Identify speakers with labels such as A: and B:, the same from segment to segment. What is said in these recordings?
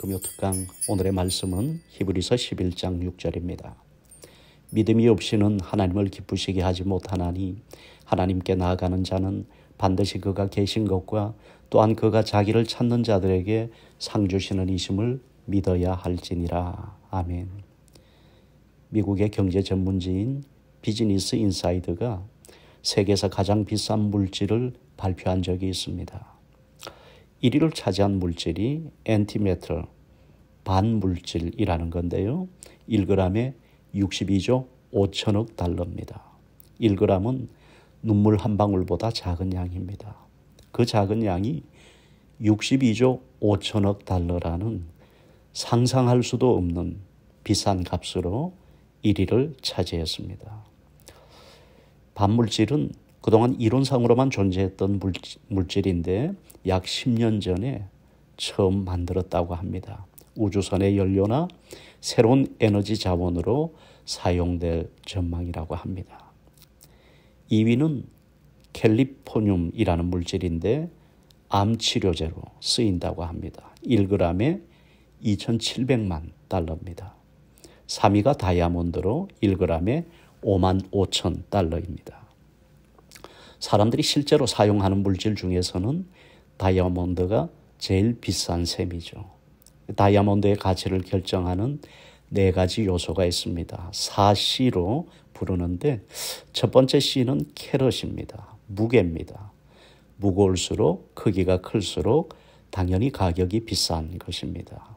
A: 금요특강 오늘의 말씀은 히브리서 11장 6절입니다. 믿음이 없이는 하나님을 기쁘시게 하지 못하나니 하나님께 나아가는 자는 반드시 그가 계신 것과 또한 그가 자기를 찾는 자들에게 상 주시는 이심을 믿어야 할지니라. 아멘. 미국의 경제 전문지인 비즈니스 인사이드가 세계에서 가장 비싼 물질을 발표한 적이 있습니다. 1위를 차지한 물질이 엔티메터 반물질이라는 건데요. 1g에 62조 5천억 달러입니다. 1g은 눈물 한 방울보다 작은 양입니다. 그 작은 양이 62조 5천억 달러라는 상상할 수도 없는 비싼 값으로 1위를 차지했습니다. 반물질은 그동안 이론상으로만 존재했던 물질인데 약 10년 전에 처음 만들었다고 합니다. 우주선의 연료나 새로운 에너지 자원으로 사용될 전망이라고 합니다. 2위는 캘리포늄이라는 물질인데 암 치료제로 쓰인다고 합니다. 1g에 2,700만 달러입니다. 3위가 다이아몬드로 1g에 5만 5천 달러입니다. 사람들이 실제로 사용하는 물질 중에서는 다이아몬드가 제일 비싼 셈이죠. 다이아몬드의 가치를 결정하는 네 가지 요소가 있습니다. 4C로 부르는데 첫 번째 C는 캐럿입니다. 무게입니다. 무거울수록 크기가 클수록 당연히 가격이 비싼 것입니다.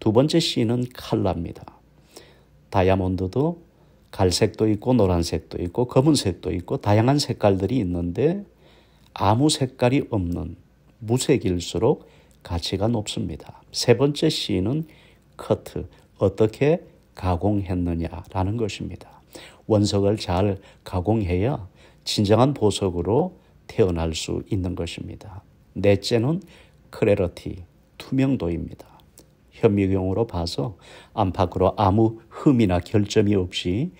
A: 두 번째 C는 칼라입니다. 다이아몬드도 갈색도 있고 노란색도 있고 검은색도 있고 다양한 색깔들이 있는데 아무 색깔이 없는 무색일수록 가치가 높습니다. 세 번째 C는 커트, 어떻게 가공했느냐라는 것입니다. 원석을 잘 가공해야 진정한 보석으로 태어날 수 있는 것입니다. 넷째는 크레러티, 투명도입니다. 현미경으로 봐서 안팎으로 아무 흠이나 결점이 없이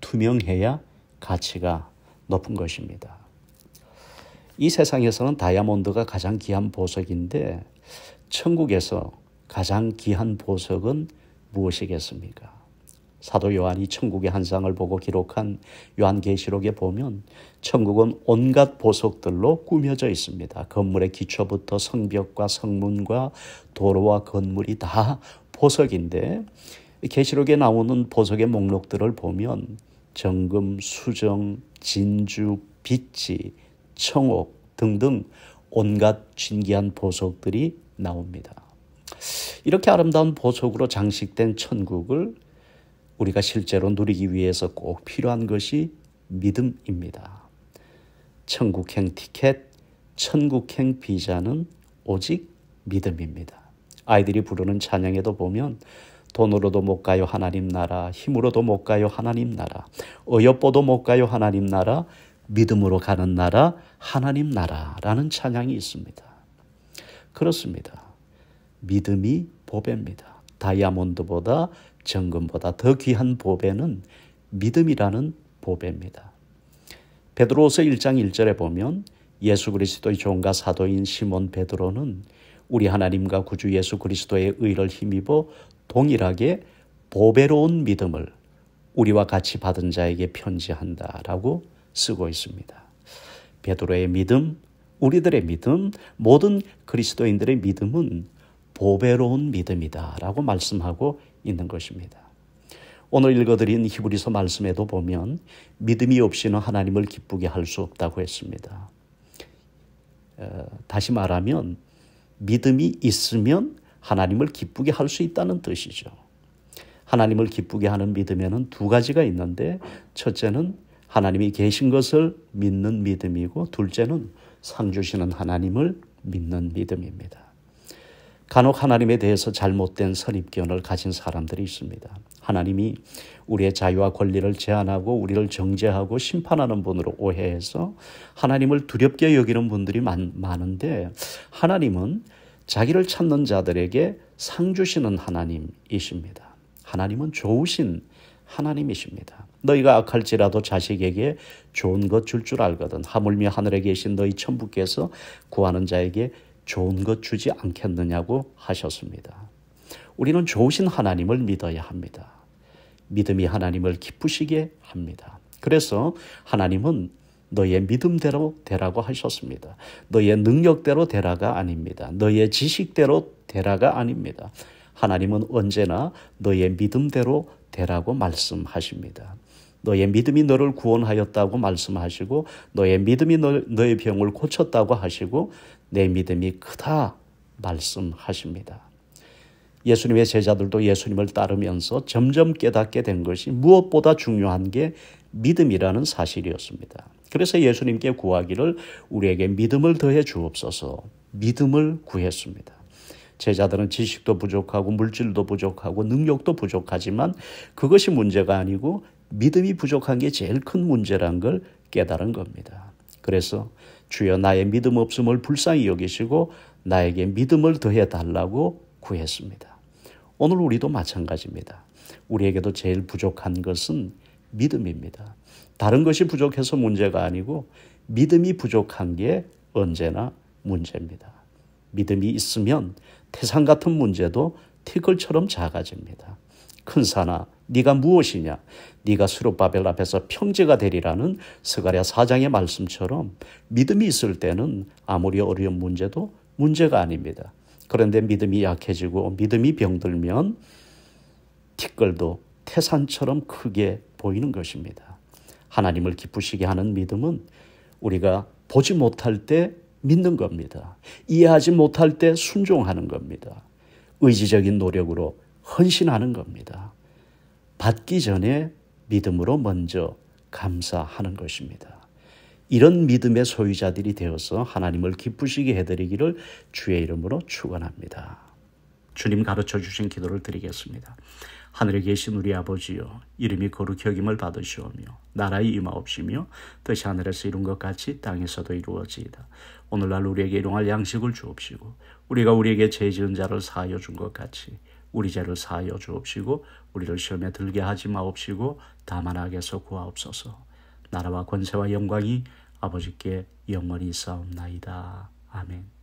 A: 투명해야 가치가 높은 것입니다. 이 세상에서는 다이아몬드가 가장 귀한 보석인데 천국에서 가장 귀한 보석은 무엇이겠습니까? 사도 요한이 천국의 한상을 보고 기록한 요한계시록에 보면 천국은 온갖 보석들로 꾸며져 있습니다. 건물의 기초부터 성벽과 성문과 도로와 건물이 다 보석인데 계시록에 나오는 보석의 목록들을 보면 정금, 수정, 진주, 빛이, 청옥 등등 온갖 신기한 보석들이 나옵니다. 이렇게 아름다운 보석으로 장식된 천국을 우리가 실제로 누리기 위해서 꼭 필요한 것이 믿음입니다. 천국행 티켓, 천국행 비자는 오직 믿음입니다. 아이들이 부르는 찬양에도 보면 돈으로도 못 가요 하나님 나라, 힘으로도 못 가요 하나님 나라, 어여뻐도 못 가요 하나님 나라, 믿음으로 가는 나라, 하나님 나라라는 찬양이 있습니다. 그렇습니다. 믿음이 보배입니다. 다이아몬드보다 정금보다 더 귀한 보배는 믿음이라는 보배입니다. 베드로서 1장 1절에 보면 예수 그리스도의 종과 사도인 시몬 베드로는 우리 하나님과 구주 예수 그리스도의 의를 힘입어 동일하게 보배로운 믿음을 우리와 같이 받은 자에게 편지한다라고 쓰고 있습니다. 베드로의 믿음, 우리들의 믿음, 모든 그리스도인들의 믿음은 보배로운 믿음이다 라고 말씀하고 있는 것입니다. 오늘 읽어드린 히브리서 말씀에도 보면 믿음이 없이는 하나님을 기쁘게 할 수 없다고 했습니다. 어, 다시 말하면 믿음이 있으면 하나님을 기쁘게 할 수 있다는 뜻이죠. 하나님을 기쁘게 하는 믿음에는 두 가지가 있는데 첫째는 하나님이 계신 것을 믿는 믿음이고 둘째는 상 주시는 하나님을 믿는 믿음입니다. 간혹 하나님에 대해서 잘못된 선입견을 가진 사람들이 있습니다. 하나님이 우리의 자유와 권리를 제한하고 우리를 정죄하고 심판하는 분으로 오해해서 하나님을 두렵게 여기는 분들이 많, 많은데 하나님은 자기를 찾는 자들에게 상 주시는 하나님이십니다. 하나님은 좋으신 하나님이십니다. 너희가 악할지라도 자식에게 좋은 것 줄줄 줄 알거든. 하물며 하늘에 계신 너희 천부께서 구하는 자에게 좋은 것 주지 않겠느냐고 하셨습니다. 우리는 좋으신 하나님을 믿어야 합니다. 믿음이 하나님을 기쁘시게 합니다. 그래서 하나님은 너의 믿음대로 되라고 하셨습니다. 너의 능력대로 되라가 아닙니다. 너의 지식대로 되라가 아닙니다. 하나님은 언제나 너의 믿음대로 되라고 말씀하십니다. 너의 믿음이 너를 구원하였다고 말씀하시고 너의 믿음이 너, 너의 병을 고쳤다고 하시고 내 믿음이 크다 말씀하십니다. 예수님의 제자들도 예수님을 따르면서 점점 깨닫게 된 것이 무엇보다 중요한 게 믿음이라는 사실이었습니다. 그래서 예수님께 구하기를 우리에게 믿음을 더해 주옵소서 믿음을 구했습니다. 제자들은 지식도 부족하고 물질도 부족하고 능력도 부족하지만 그것이 문제가 아니고 믿음이 부족한 게 제일 큰 문제란 걸 깨달은 겁니다. 그래서 주여 나의 믿음 없음을 불쌍히 여기시고 나에게 믿음을 더해 달라고 구했습니다. 오늘 우리도 마찬가지입니다. 우리에게도 제일 부족한 것은 믿음입니다. 다른 것이 부족해서 문제가 아니고 믿음이 부족한 게 언제나 문제입니다. 믿음이 있으면 태산 같은 문제도 티끌처럼 작아집니다. 큰 사나 네가 무엇이냐? 네가 수룹바벨 앞에서 평제가 되리라는 스가랴 사장의 말씀처럼 믿음이 있을 때는 아무리 어려운 문제도 문제가 아닙니다. 그런데 믿음이 약해지고 믿음이 병들면 티끌도 태산처럼 크게 보이는 것입니다. 하나님을 기쁘시게 하는 믿음은 우리가 보지 못할 때 믿는 겁니다. 이해하지 못할 때 순종하는 겁니다. 의지적인 노력으로 헌신하는 겁니다. 받기 전에 믿음으로 먼저 감사하는 것입니다. 이런 믿음의 소유자들이 되어서 하나님을 기쁘시게 해드리기를 주의 이름으로 축원합니다. 주님 가르쳐 주신 기도를 드리겠습니다. 하늘에 계신 우리 아버지요 이름이 거룩히 여김을 받으시오며 나라의 임하옵시며 뜻이 하늘에서 이룬 것 같이 땅에서도 이루어지이다. 오늘날 우리에게 일용할 양식을 주옵시고 우리가 우리에게 죄 지은 자를 사하여 준 것 같이 우리 죄를 사하여 주옵시고 우리를 시험에 들게 하지 마옵시고 다만 악에서 구하옵소서. 나라와 권세와 영광이 아버지께 영원히 있사옵나이다. 아멘.